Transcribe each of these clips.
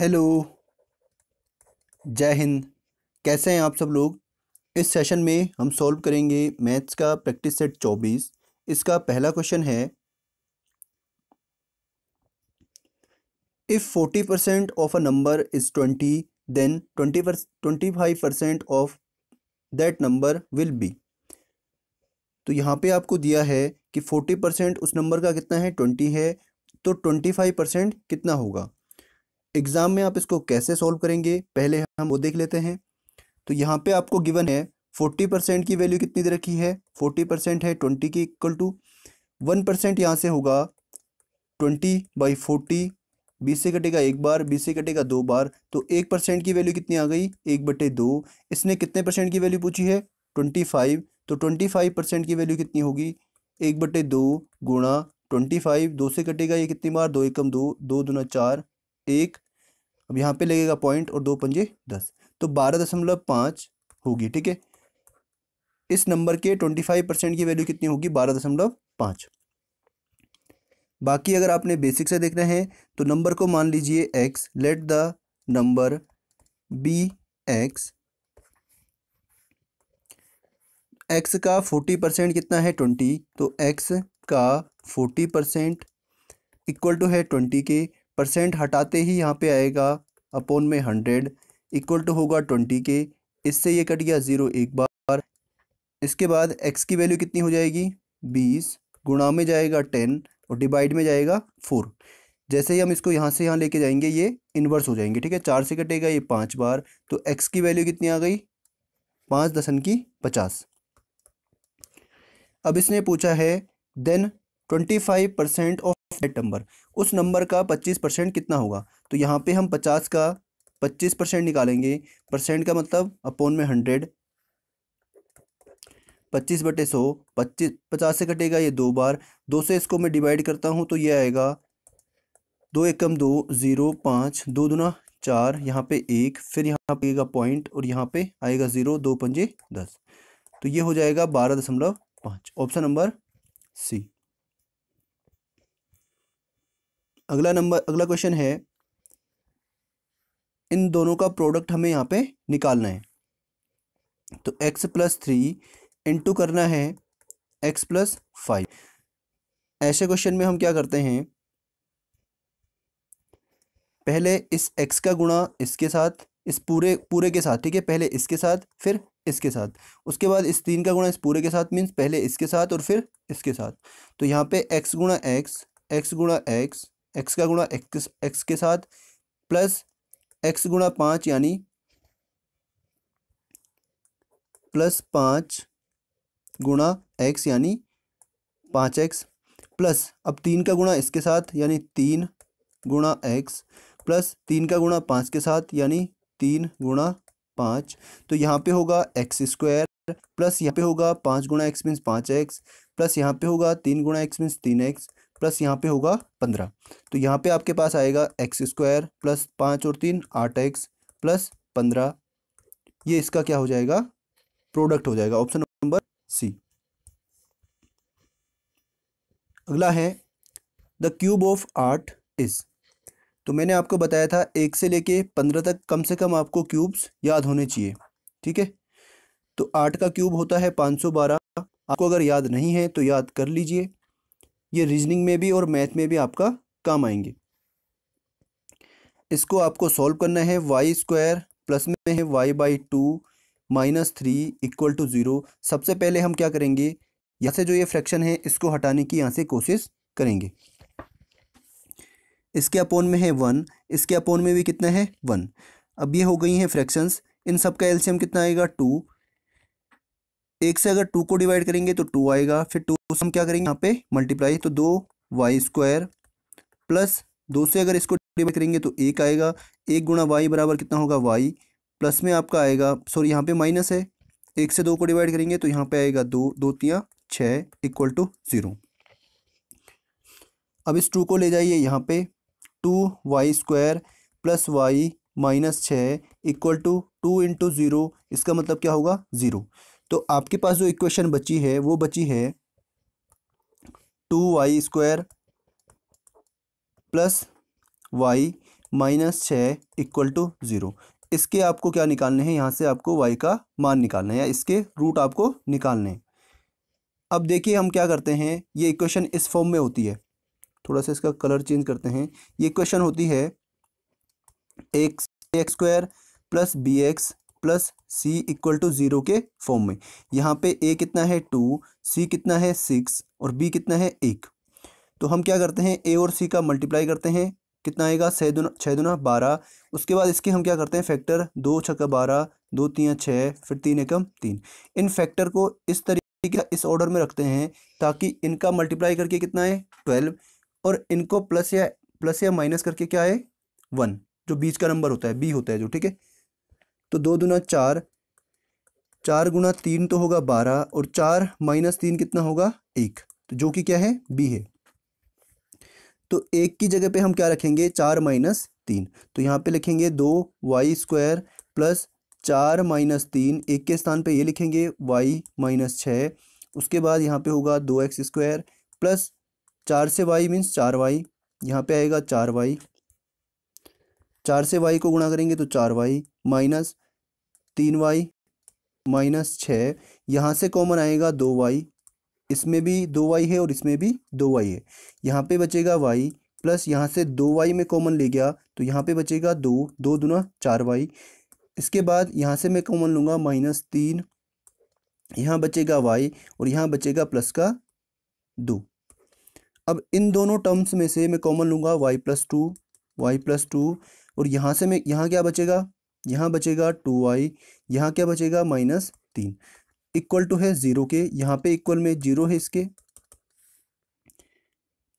hello जय हिंद कैसे हैं आप सब लोग इस सेशन में हम सॉल्व करेंगे मैथ्स का प्रैक्टिस सेट चौबीस इसका पहला क्वेश्चन है if forty percent of a number is twenty then twenty twenty five percent of that number will be तो यहाँ पे आपको दिया है कि फोर्टी परसेंट उस नंबर का कितना है ट्वेंटी है तो ट्वेंटी फाइव परसेंट कितना होगा एग्ज़ाम में आप इसको कैसे सॉल्व करेंगे पहले हम वो देख लेते हैं तो यहाँ पे आपको गिवन है फोर्टी परसेंट की वैल्यू कितनी दे रखी है फोर्टी परसेंट है ट्वेंटी की इक्वल टू वन परसेंट यहाँ से होगा ट्वेंटी बाई फोर्टी बीस से कटेगा एक बार बीस से कटेगा दो बार तो एक परसेंट की वैल्यू कितनी आ गई एक बटे दो इसने कितने परसेंट की वैल्यू पूछी है ट्वेंटी फाइव तो ट्वेंटी फाइव परसेंट की वैल्यू कितनी होगी एक बटे दो गुणा ट्वेंटी फाइव दो से कटेगा ये कितनी बार दो एकम दो दो दुना चार एक अब यहाँ पे लगेगा पॉइंट और दो पंजे दस तो बारह दशमलव पाँच होगी ठीक है इस नंबर के ट्वेंटी फाइव परसेंट की वैल्यू कितनी होगी बारह दशमलव पाँच बाकी अगर आपने बेसिक से देखना है तो नंबर को मान लीजिए x let the number be x x का फोर्टी परसेंट कितना है ट्वेंटी तो एक्स का फोर्टी परसेंट इक्वल टू है ट्वेंटी के परसेंट हटाते ही यहाँ पे आएगा अपोन में हंड्रेड इक्वल टू होगा ट्वेंटी के इससे ये कट गया ज़ीरो एक बार इसके बाद एक्स की वैल्यू कितनी हो जाएगी बीस गुणा में जाएगा टेन और डिवाइड में जाएगा फोर जैसे ही हम इसको यहाँ से यहाँ लेके जाएंगे ये इन्वर्स हो जाएंगे ठीक है चार से कटेगा ये पाँच बार तो एक्स की वैल्यू कितनी आ गई पाँच दसन की पचास अब इसने पूछा है then twenty five percent of at number उस नंबर का पच्चीस परसेंट कितना होगा तो यहाँ पे हम पचास का पच्चीस परसेंट निकालेंगे परसेंट का मतलब अपोन में हंड्रेड पच्चीस बटे सौ पच्चीस पचास से कटेगा ये दो बार दो से इसको मैं डिवाइड करता हूँ तो ये आएगा दो एकम दो ज़ीरो पाँच दो दुना चार यहाँ पे एक फिर यहाँ पे आएगा पॉइंट और यहाँ पे आएगा ज़ीरो दो पंजे दस तो ये हो जाएगा बारह दशमलव पाँच ऑप्शन नंबर सी अगला नंबर अगला क्वेश्चन है इन दोनों का प्रोडक्ट हमें यहाँ पे निकालना है तो x प्लस थ्री इंटू करना है x प्लस फाइव ऐसे क्वेश्चन में हम क्या करते हैं पहले इस x का गुणा इसके साथ इस पूरे पूरे के साथ ठीक है पहले इसके साथ फिर इसके साथ उसके बाद इस तीन का गुणा इस पूरे के साथ मीन्स पहले इसके साथ और फिर इसके साथ तो यहाँ पे x गुणा एक्स एक्स गुणा एक्स एक्स का गुणा एक्स एक्स के साथ प्लस एक्स गुणा पाँच यानी प्लस पाँच गुणा एक्स यानी पाँच एक्स प्लस अब तीन का गुणा इसके साथ यानी तीन गुणा एक्स प्लस तीन का गुणा पाँच के साथ यानी तीन गुणा पाँच तो यहाँ पे होगा एक्स स्क्वायर प्लस यहाँ पे होगा पाँच गुणा एक्स मीन्स पाँच एक्स प्लस यहाँ पे होगा तीन गुणा एक्स मीन्स तीन एक्स प्लस यहाँ पे होगा पंद्रह तो यहाँ पे आपके पास आएगा एक्स स्क्वायर प्लस पाँच और तीन आठ एक्स प्लस पंद्रह ये इसका क्या हो जाएगा प्रोडक्ट हो जाएगा ऑप्शन नंबर सी अगला है द क्यूब ऑफ आठ इज़ तो मैंने आपको बताया था एक से लेके पंद्रह तक कम से कम आपको क्यूब्स याद होने चाहिए ठीक है तो आठ का क्यूब होता है पाँच सौ बारह आपको अगर याद नहीं है तो याद कर लीजिए ये रीजनिंग में भी और मैथ में भी आपका काम आएंगे इसको आपको सॉल्व करना है वाई स्क्वायर प्लस में है y by two minus three equal to zero सबसे पहले हम क्या करेंगे यहाँ से जो ये फ्रैक्शन है इसको हटाने की यहाँ से कोशिश करेंगे इसके अपोन में है वन इसके अपोन में भी कितना है वन अब ये हो गई हैं फ्रैक्शंस इन सब का एल्शियम कितना आएगा टू एक से अगर टू को डिवाइड करेंगे तो टू आएगा फिर टू हम क्या करेंगे यहाँ पे मल्टीप्लाई तो दो वाई स्क्वायर प्लस दो से अगर इसको डिवाइड करेंगे तो एक आएगा एक गुणा वाई बराबर कितना होगा वाई प्लस में आपका आएगा सॉरी यहाँ पे माइनस है एक से दो को डिवाइड करेंगे तो यहाँ पे आएगा दो दो तिया छः इक्वल टू ज़ीरो अब इस टू को ले जाइए यहाँ पे two y square plus y minus छः equal to two into zero इसका मतलब क्या होगा ज़ीरो तो आपके पास जो इक्वेशन बची है वो बची है two y square plus y minus छः इक्वल टू ज़ीरो इसके आपको क्या निकालने हैं यहाँ से आपको वाई का मान निकालना है या इसके रूट आपको निकालने हैं अब देखिए हम क्या करते हैं ये इक्वेशन इस फॉर्म में होती है थोड़ा सा इसका कलर चेंज करते हैं ये इक्वेशन होती है x x square plus b x plus c equal to zero के फॉर्म में यहाँ पे ए कितना है टू सी कितना है सिक्स और बी कितना है एक तो हम क्या करते हैं ए और सी का मल्टीप्लाई करते हैं कितना आएगा छः दुना छः दुना बारह उसके बाद इसके हम क्या करते हैं फैक्टर दो छक्का बारह दो तीन छः फिर तीन एकम तीन इन फैक्टर को इस तरीके का इस ऑर्डर में रखते हैं ताकि इनका मल्टीप्लाई करके कितना है ट्वेल्व और इनको प्लस या प्लस या माइनस करके क्या है वन जो बीच का नंबर होता है बी होता है जो ठीक है तो दो दुना चार चार गुना तीन तो होगा बारह और चार माइनस तीन कितना होगा एक तो जो कि क्या है बी है तो एक की जगह पे हम क्या रखेंगे चार माइनस तीन तो यहाँ पे लिखेंगे दो वाई स्क्वायर प्लस चार माइनस तीन एक के स्थान पे ये लिखेंगे वाई माइनस छः उसके बाद यहाँ पे होगा दो एक्स स्क्वायर प्लस चार से वाई मीन्स चार वाई यहाँ पे आएगा चार वाई चार से वाई को गुणा करेंगे तो चार वाई माइनस तीन वाई माइनस छः यहाँ से कॉमन आएगा दो वाई इसमें भी दो वाई है और इसमें भी दो वाई है यहाँ पे बचेगा वाई प्लस यहाँ से दो वाई में कॉमन ले गया तो यहाँ पे बचेगा दो दो दुना चार वाई इसके बाद यहाँ से मैं कॉमन लूँगा माइनस तीन यहाँ बचेगा वाई और यहाँ बचेगा प्लस का दो अब इन दोनों टर्म्स में से मैं कॉमन लूँगा y plus two y plus two और यहाँ से मैं यहाँ क्या बचेगा यहाँ बचेगा टू आई यहाँ क्या बचेगा माइनस तीन इक्वल टू है ज़ीरो के यहाँ पे इक्वल में जीरो है इसके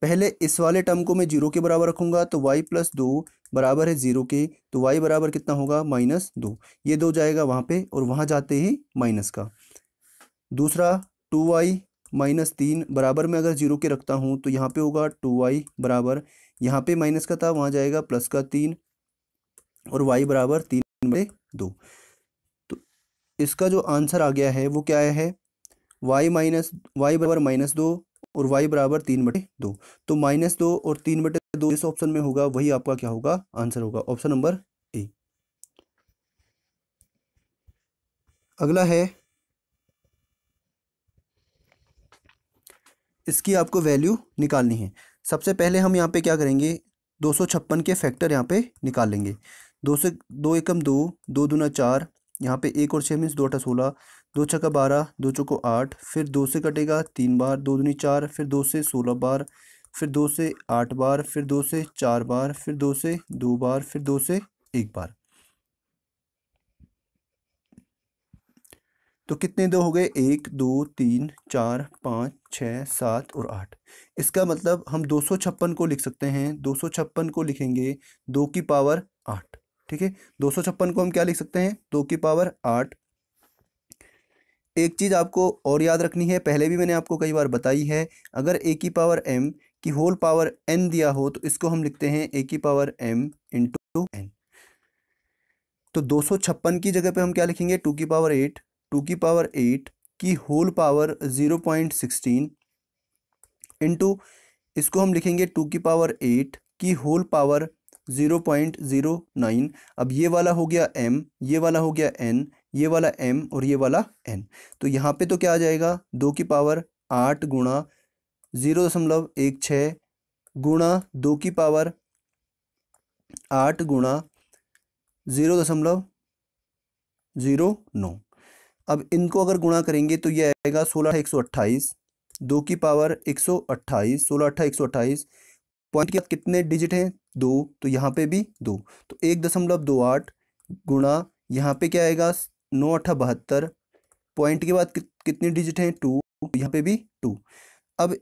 पहले इस वाले टर्म को मैं जीरो के बराबर रखूंगा तो वाई प्लस दो बराबर है ज़ीरो के तो वाई बराबर कितना होगा माइनस दो ये दो जाएगा वहाँ पे और वहाँ जाते ही माइनस का दूसरा टू वाई माइनस तीन बराबर में अगर जीरो के रखता हूँ तो यहाँ पे होगा टू वाई बराबर यहाँ पे माइनस का था वहाँ जाएगा प्लस का तीन और वाई बराबर तीन बटे दो तो इसका जो आंसर आ गया है वो क्या है वाई माइनस वाई बराबर माइनस दो और वाई बराबर तीन बटे दो तो माइनस दो और तीन बटे दो इस ऑप्शन में होगा वही आपका क्या होगा आंसर होगा ऑप्शन नंबर ए अगला है इसकी आपको वैल्यू निकालनी है सबसे पहले हम यहाँ पे क्या करेंगे दो सौ छप्पन के फैक्टर यहाँ पे निकालेंगे दो से दो एकम दो दो दूना चार यहाँ पे एक और छः मीन्स दो अठा सोलह दो छक्का बारह दो चौको आठ फिर दो से कटेगा तीन बार दो दूनी चार फिर दो से सोलह बार फिर दो से आठ बार फिर दो से चार बार फिर दो से दो बार फिर दो से एक बार तो कितने दो हो गए एक दो तीन चार पाँच छः सात और आठ इसका मतलब हम दो सौ छप्पन को लिख सकते हैं दो सौ छप्पन को लिखेंगे दो की पावर आठ ठीक है दो को हम क्या लिख सकते हैं दो की पावर आठ एक चीज़ आपको और याद रखनी है पहले भी मैंने आपको कई बार बताई है अगर ए की पावर एम की होल पावर एन दिया हो तो इसको हम लिखते हैं ए की पावर एम इंटू एन तो दो की जगह पे हम क्या लिखेंगे टू की पावर एट टू की पावर एट की whole power zero point sixteen into इसको हम लिखेंगे टू की पावर एट की whole power zero point zero nine अब ये वाला हो गया एम ये वाला हो गया एन ये वाला एम और ये वाला एन तो यहाँ पे तो क्या आ जाएगा दो की पावर आठ गुणा ज़ीरो दशमलव एक छः गुणा दो की पावर आठ गुणा ज़ीरो दशमलव ज़ीरो नौ अब इनको अगर गुणा करेंगे तो ये आएगा सोलह एक सौ अट्ठाईस दो की पावर एक सौ अट्ठाईस सोलह अट्ठा एक सौ अट्ठाईस पॉइंट के कितने डिजिट हैं दो तो यहाँ पे भी दो तो एक दशमलव दो आठ गुणा यहाँ पे क्या आएगा नौ अठा बहत्तर पॉइंट के बाद कितने डिजिट हैं टू यहाँ पे भी टू अब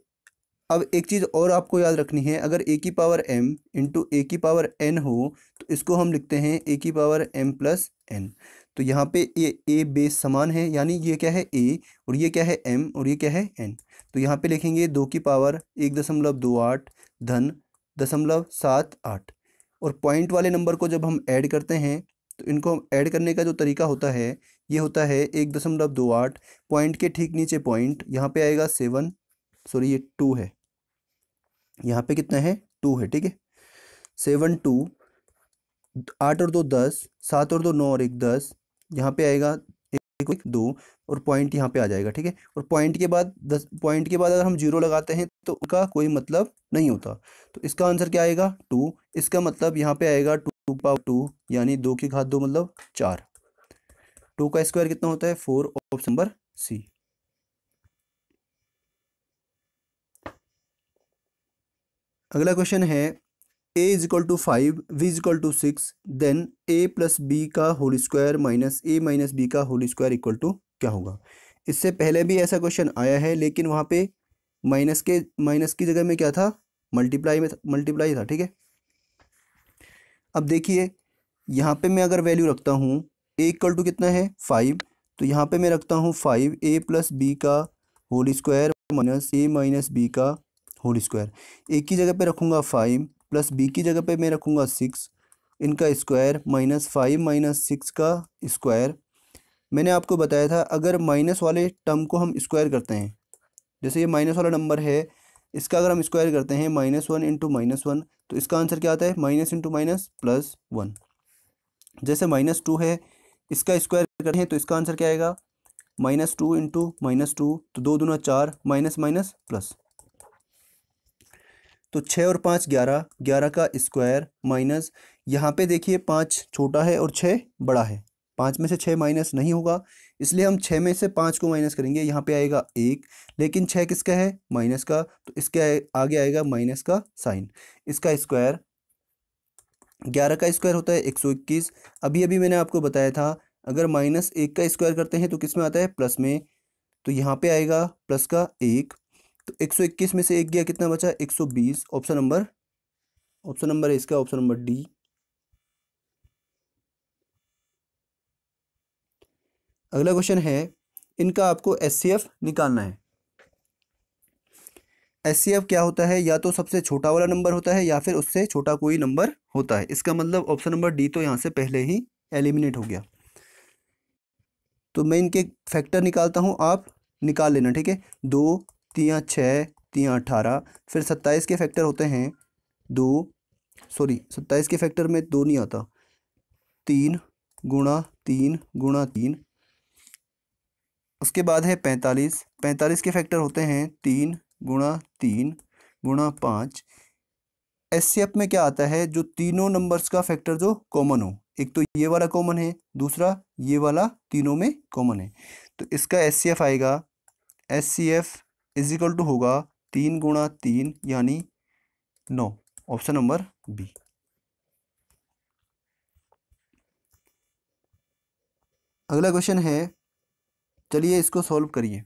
अब एक चीज़ और आपको याद रखनी है अगर ए की पावर एम इंटू ए की पावर एन हो तो इसको हम लिखते हैं ए की पावर एम प्लस एन तो यहाँ पे ए ए बेस समान है यानी ये क्या है ए और ये क्या है एम और ये क्या है एन तो यहाँ पे लिखेंगे दो की पावर एक दशमलव दो आठ धन दशमलव सात आठ और पॉइंट वाले नंबर को जब हम ऐड करते हैं तो इनको ऐड करने का जो तरीका होता है ये होता है एक दशमलव दो आठ पॉइंट के ठीक नीचे पॉइंट यहाँ पे आएगा सेवन सॉरी ये टू है यहाँ पे कितना है टू है ठीक है सेवन टू आठ और दो दस सात और दो नौ और एक दस यहाँ पे आएगा एक, एक दो और पॉइंट यहाँ पे आ जाएगा ठीक है और पॉइंट के बाद दस पॉइंट के बाद अगर हम जीरो लगाते हैं तो उनका कोई मतलब नहीं होता तो इसका आंसर क्या आएगा टू इसका मतलब यहाँ पे आएगा टू टू पावर टू यानी दो की घात दो मतलब चार टू का स्क्वायर कितना होता है फोर ऑप्शन नंबर सी अगला क्वेश्चन है a is equal to five b is equal to six then a plus b का whole square minus a minus b का होल स्क्वायर इक्वल टू क्या होगा इससे पहले भी ऐसा क्वेश्चन आया है लेकिन वहाँ पे माइनस के माइनस की जगह में क्या था मल्टीप्लाई में मल्टीप्लाई था ठीक है अब देखिए यहाँ पे मैं अगर वैल्यू रखता हूँ ए इक्वल टू कितना है फाइव तो यहाँ पे मैं रखता हूँ फाइव ए प्लस बी का whole square minus a minus b का होल स्क्वायर ए की जगह पे रखूँगा फाइव प्लस बी की जगह पे मैं रखूँगा सिक्स इनका square minus five minus six का स्क्वायर मैंने आपको बताया था अगर माइनस वाले टर्म को हम स्क्वायर करते हैं जैसे ये माइनस वाला नंबर है इसका अगर हम स्क्वायर करते हैं minus one into minus one तो इसका आंसर क्या आता है minus into minus plus one जैसे माइनस टू है इसका स्क्वायर करते हैं तो इसका आंसर क्या आएगा minus two into minus two तो दो दोनों चार माइनस माइनस प्लस तो छः और पाँच ग्यारह ग्यारह का स्क्वायर माइनस यहाँ पे देखिए पाँच छोटा है और छः बड़ा है पाँच में से छः माइनस नहीं होगा इसलिए हम छः में से पाँच को माइनस करेंगे यहाँ पे आएगा एक लेकिन छः किसका है माइनस का तो इसके आगे आएगा माइनस का साइन इसका स्क्वायर ग्यारह का स्क्वायर होता है एक सौ इक्कीस अभी अभी मैंने आपको बताया था अगर माइनस एक का स्क्वायर करते हैं तो किस में आता है प्लस में तो यहाँ पर आएगा प्लस का एक तो एक सौ इक्कीस में से एक गया कितना बचा एक सौ बीस ऑप्शन नंबर ऑप्शन नंबर इसका ऑप्शन नंबर डी अगला क्वेश्चन है इनका आपको एस निकालना है एस क्या होता है या तो सबसे छोटा वाला नंबर होता है या फिर उससे छोटा कोई नंबर होता है इसका मतलब ऑप्शन नंबर डी तो यहाँ से पहले ही एलिमिनेट हो गया तो मैं इनके फैक्टर निकालता हूँ आप निकाल लेना ठीक है दो तियाँ छः तियाँ अठारह फिर सत्ताईस के फैक्टर होते हैं दो सॉरी सत्ताईस के फैक्टर में दो नहीं आता तीन गुणा तीन गुणा तीन उसके बाद है पैंतालीस पैंतालीस के फैक्टर होते हैं तीन गुणा तीन गुणा पाँच एस में क्या आता है जो तीनों नंबर्स का फैक्टर जो कॉमन हो एक तो ये वाला कॉमन है दूसरा ये वाला तीनों में कॉमन है तो इसका एस आएगा S C F is equal to होगा तीन गुणा तीन यानी नौ ऑप्शन नंबर बी अगला क्वेश्चन है चलिए इसको सॉल्व करिए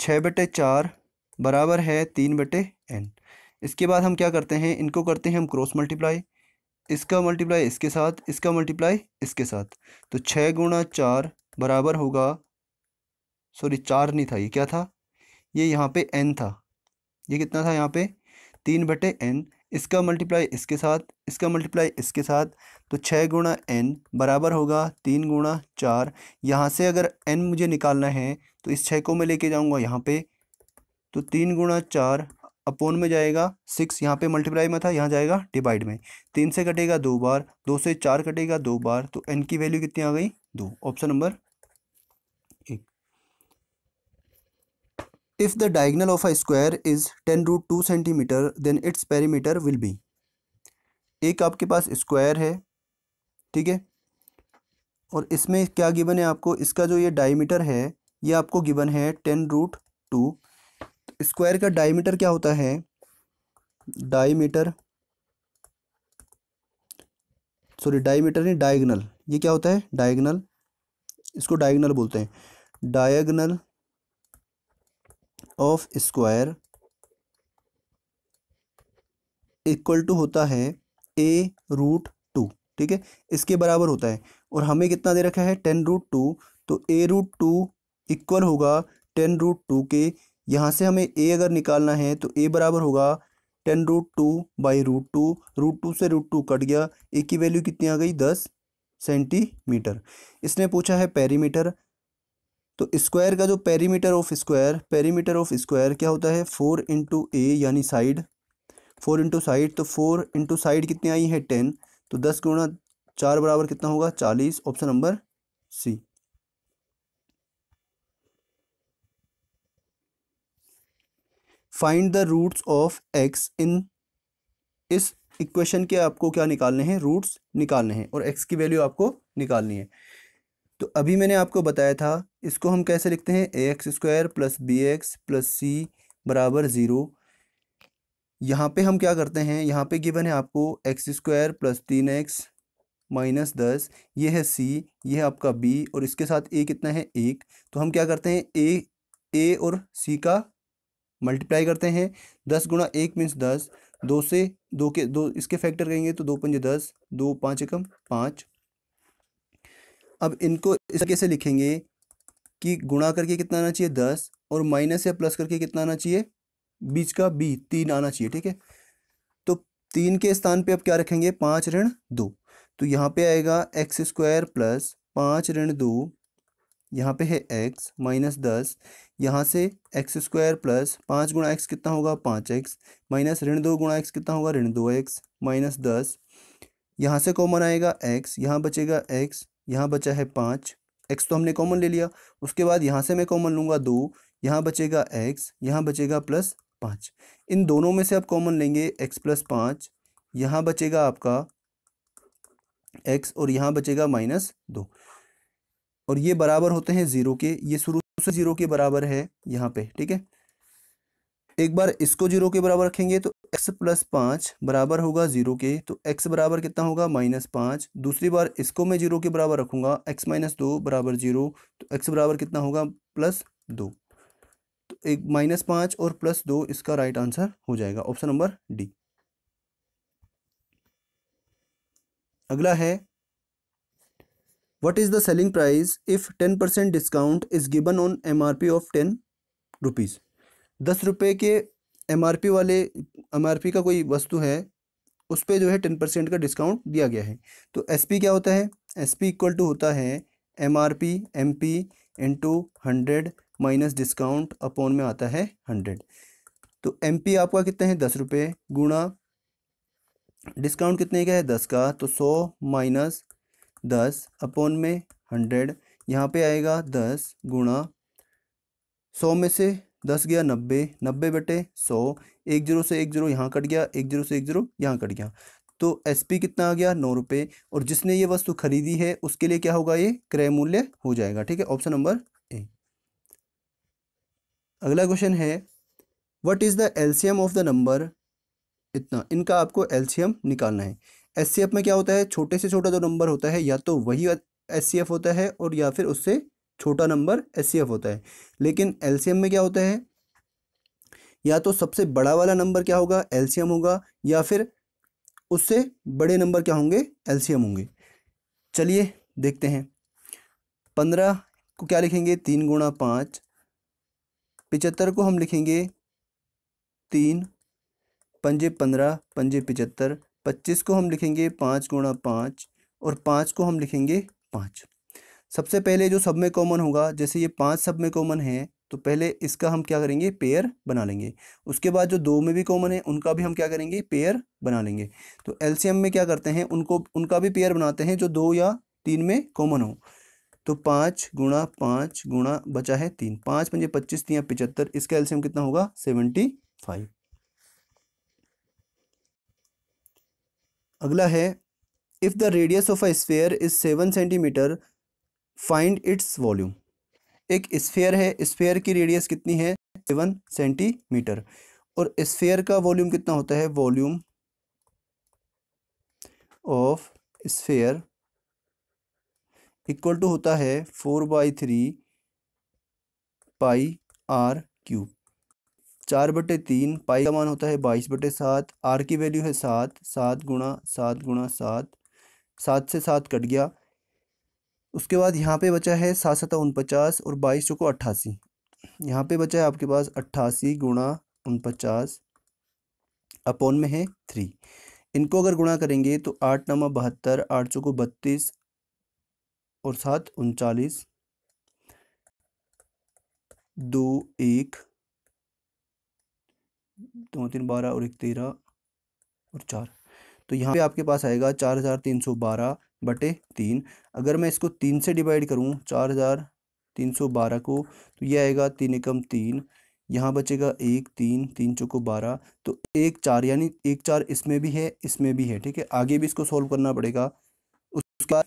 छः बटे चार बराबर है तीन बटे एन इसके बाद हम क्या करते हैं इनको करते हैं हम क्रॉस मल्टीप्लाई इसका मल्टीप्लाई इसके साथ इसका मल्टीप्लाई इसके साथ तो छः गुणा चार बराबर होगा सॉरी चार नहीं था ये क्या था ये यहाँ पे एन था ये कितना था यहाँ पे तीन बटे एन इसका मल्टीप्लाई इसके साथ इसका मल्टीप्लाई इसके साथ तो छः गुणा एन बराबर होगा तीन गुणा चार यहाँ से अगर एन मुझे निकालना है तो इस छः को मैं लेके जाऊँगा यहाँ पे तो तीन गुणा चार अपोन में जाएगा सिक्स यहाँ पे मल्टीप्लाई में था यहाँ जाएगा डिवाइड में तीन से कटेगा दो बार दो से चार कटेगा दो बार तो एन की वैल्यू कितनी आ गई दो option number If the diagonal of a square is 10 root 2 centimeter, then its perimeter will be एक आपके पास स्क्वायर है ठीक है और इसमें क्या गिवन है आपको इसका जो ये डायमीटर है ये आपको गिवन है टेन रूट टू स्क्वायर का डायमीटर क्या होता है डायमीटर सॉरी डायमीटर नहीं डायगनल ये क्या होता है डायगनल इसको डायगनल बोलते हैं diagonal of square equal to होता है ए रूट टू ठीक है इसके बराबर होता है और हमें कितना दे रखा है टेन रूट टू तो a root two equal to ten root two के यहाँ से हमें ए अगर निकालना है तो ए बराबर होगा ten root two by root two root two से रूट टू कट गया ए की वैल्यू कितनी आ गई दस सेंटीमीटर इसने पूछा है पेरीमीटर तो स्क्वायर का जो perimeter of square perimeter of square क्या होता है फोर इंटू ए यानी साइड फोर इंटू साइड तो फोर इंटू साइड कितनी आई है टेन तो दस गुणा चार बराबर कितना होगा चालीस option number C find the roots of x in इस इक्वेशन के आपको क्या निकालने हैं रूट्स निकालने हैं और एक्स की वैल्यू आपको निकालनी है तो अभी मैंने आपको बताया था इसको हम कैसे लिखते हैं a x square plus b x plus c बराबर ज़ीरो यहाँ पर हम क्या करते हैं यहाँ पे गिवन है आपको एक्स स्क्वायर प्लस तीन एक्स माइनस दस ये है सी ये है आपका बी और इसके साथ ए कितना है एक तो हम क्या करते हैं ए ए और सी का मल्टीप्लाई करते हैं दस गुणा एक मीन्स दस दो से दो के दो इसके फैक्टर करेंगे तो दो पंजे दस दो पाँच एकम पाँच अब इनको इस तरीके से लिखेंगे कि गुणा करके कितना आना चाहिए दस और माइनस या प्लस करके कितना आना चाहिए बीच का बी तीन आना चाहिए ठीक है तो तीन के स्थान पे अब क्या रखेंगे पाँच ऋण दो तो यहाँ पे आएगा एक्स स्क्वायर प्लस पाँच ऋण दो यहाँ पे है एक्स माइनस दस यहाँ से एक्स स्क्वायर प्लस पाँच गुणा एक्स कितना होगा पाँच एक्स माइनस ऋण दो गुणा एक्स कितना होगा ऋण दो एक्स माइनस दस यहाँ से कॉमन आएगा एक्स यहाँ बचेगा एक्स यहाँ बचा है पाँच एक्स तो हमने कॉमन ले लिया उसके बाद यहाँ से मैं कॉमन लूँगा दो यहाँ बचेगा एक्स यहाँ बचेगा प्लस पाँच इन दोनों में से आप कॉमन लेंगे एक्स प्लस पाँच यहाँ बचेगा आपका एक्स और यहाँ बचेगा माइनस दो और ये बराबर होते हैं ज़ीरो के ये शुरू से ज़ीरो के बराबर है यहाँ पे ठीक है एक बार इसको जीरो के बराबर रखेंगे तो एक्स प्लस पाँच बराबर होगा जीरो के तो एक्स बराबर कितना होगा माइनस पाँच दूसरी बार इसको मैं जीरो के बराबर रखूंगा एक्स माइनस दो बराबर जीरो तो एक्स बराबर कितना होगा प्लस दो तो एक माइनस पाँच और प्लस दो इसका राइट आंसर हो जाएगा ऑप्शन नंबर डी अगला है what is the selling price if ten percent discount is given on M R P of ten rupees दस रुपये के एम वाले एम का कोई वस्तु है उस पर जो है टेन परसेंट का डिस्काउंट दिया गया है तो एस क्या होता है एस पी इक्वल टू होता है M R P M P into hundred minus discount upon में आता है हंड्रेड तो एम पी आपका कितना है दस रुपये गुणा डिस्काउंट कितने का है दस का तो सौ माइनस दस अपॉन में हंड्रेड यहाँ पे आएगा दस गुणा सौ में से दस गया नब्बे नब्बे बटे सौ एक जीरो से एक जीरो यहाँ कट गया एक जीरो से एक जीरो यहाँ कट गया तो एस पी कितना आ गया नौ रुपये और जिसने ये वस्तु खरीदी है उसके लिए क्या होगा ये क्रय मूल्य हो जाएगा ठीक है ऑप्शन नंबर ए अगला क्वेश्चन है what is the LCM of the number इतना इनका आपको एल्शियम निकालना है एस में क्या होता है छोटे से छोटा जो नंबर होता है या तो वही एस होता है और या फिर उससे छोटा नंबर एस होता है लेकिन एलसीएम में क्या होता है या तो सबसे बड़ा वाला नंबर क्या होगा एल होगा या फिर उससे बड़े नंबर क्या होंगे एलसीएम होंगे चलिए देखते हैं पंद्रह को क्या लिखेंगे तीन गुणा पाँच पिचहत्तर को हम लिखेंगे तीन पंजे पंद्रह पंजे पिचहत्तर पच्चीस को हम लिखेंगे पाँच गुणा पाँच और पाँच को हम लिखेंगे पाँच सबसे पहले जो सब में कॉमन होगा जैसे ये पांच सब में कॉमन है तो पहले इसका हम क्या करेंगे पेयर बना लेंगे उसके बाद जो दो में भी कॉमन है उनका भी हम क्या करेंगे पेयर बना लेंगे तो एलसीएम में क्या करते हैं उनको उनका भी पेयर बनाते हैं जो दो या तीन में कॉमन हो तो पाँच गुणा पाँच गुणा बचा है तीन पाँच पंजे पच्चीस तीन पिचहत्तर इसका एल्सियम कितना होगा सेवेंटी फाइव अगला है if the radius of a sphere is seven centimetre find its volume एक स्फेयर है स्फेयर की रेडियस कितनी है सेवन सेंटीमीटर और स्फेयर का वॉल्यूम कितना होता है volume of sphere equal to होता है four by three pi r cube चार बटे तीन पाई का मान होता है बाईस बटे सात आर की वैल्यू है सात सात गुणा सात गुणा सात सात से सात कट गया उसके बाद यहाँ पे बचा है सात सतह उनपचास और बाईस चौको अट्ठासी यहाँ पे बचा है आपके पास अट्ठासी गुणा उनपचास अपॉन में है थ्री इनको अगर गुणा करेंगे तो आठ नवा बहत्तर आठ चौको बत्तीस और सात उनचालीस दो एक दो तीन बारह और एक तेरह और चार तो यहाँ पे आपके पास आएगा चार हज़ार तीन सौ बारह बटे तीन अगर मैं इसको तीन से डिवाइड करूँ चार हज़ार तीन सौ बारह को तो ये आएगा तीन एकम तीन यहाँ बचेगा एक तीन तीन चौको बारह तो एक चार यानी एक चार इसमें भी है इसमें भी है ठीक है आगे भी इसको सॉल्व करना पड़ेगा उसके बाद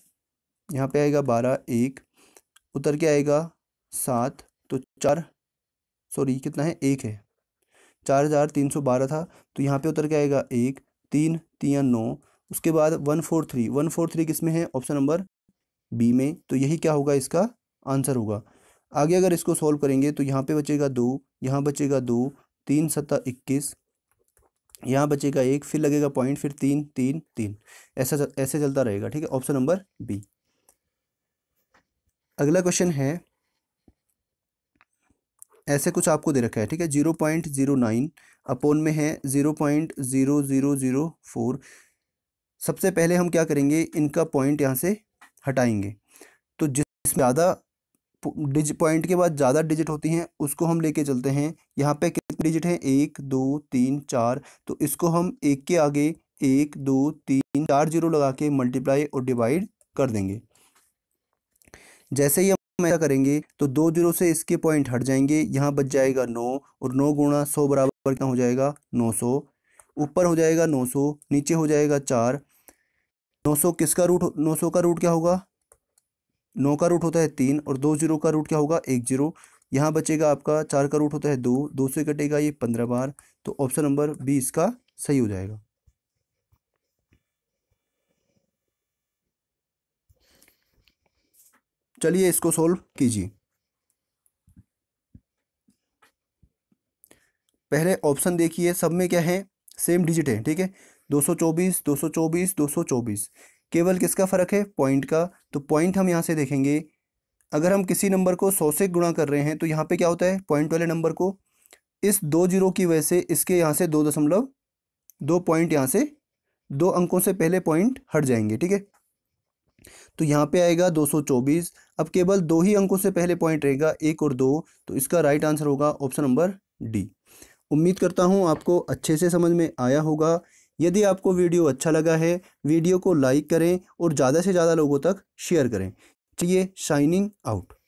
यहाँ पे आएगा बारह एक उतर के आएगा सात तो चार सॉरी कितना है एक है चार हज़ार तीन सौ बारह था तो यहाँ पे उतर के आएगा एक तीन तीन नौ उसके बाद one four three one four three किस में है ऑप्शन नंबर बी में तो यही क्या होगा इसका आंसर होगा आगे अगर इसको सॉल्व करेंगे तो यहाँ पे बचेगा दो यहाँ बचेगा दो तीन सत्ता इक्कीस यहाँ बचेगा एक फिर लगेगा पॉइंट फिर तीन तीन तीन ऐसा ऐसे चलता रहेगा ठीक है ऑप्शन नंबर बी अगला क्वेश्चन है ऐसे कुछ आपको दे रखा है ठीक है zero point zero nine upon में है zero point zero zero zero four सबसे पहले हम क्या करेंगे इनका पॉइंट यहाँ से हटाएंगे तो जिसमें ज़्यादा डिजिट पॉइंट के बाद ज़्यादा डिजिट होती हैं उसको हम लेके चलते हैं यहाँ पे कितने डिजिट हैं एक दो तीन चार तो इसको हम एक के आगे एक दो तीन चार जीरो लगा के मल्टीप्लाई और डिवाइड कर देंगे जैसे ही हम ऐसा करेंगे तो दो जीरो से इसके पॉइंट हट जाएंगे यहाँ बच जाएगा नौ और नौ गुणा सौ बराबर क्या हो जाएगा नौ सौ ऊपर हो जाएगा नौ सौ नीचे हो जाएगा चार नौ सौ किसका रूट नौ सौ का रूट क्या होगा नौ का रूट होता है तीन और दो जीरो का रूट क्या होगा एक जीरो यहाँ बचेगा आपका चार का रूट होता है दो दो से कटेगा ये पंद्रह बार तो ऑप्शन नंबर बी इसका सही हो जाएगा चलिए इसको सोल्व कीजिए पहले ऑप्शन देखिए सब में क्या है सेम डिजिट है ठीक है 224 224 224 केवल किसका फ़र्क है पॉइंट का तो पॉइंट हम यहाँ से देखेंगे अगर हम किसी नंबर को सौ से गुणा कर रहे हैं तो यहाँ पे क्या होता है पॉइंट वाले नंबर को इस दो जीरो की वजह से इसके यहाँ से दो दशमलव दो पॉइंट यहाँ से दो अंकों से पहले पॉइंट हट जाएंगे ठीक है तो यहाँ पे आएगा 224 अब केवल दो ही अंकों से पहले पॉइंट रहेगा एक और दो तो इसका राइट आंसर होगा ऑप्शन नंबर डी उम्मीद करता हूँ आपको अच्छे से समझ में आया होगा यदि आपको वीडियो अच्छा लगा है वीडियो को लाइक करें और ज़्यादा से ज़्यादा लोगों तक शेयर करें चाहिए शाइनिंग आउट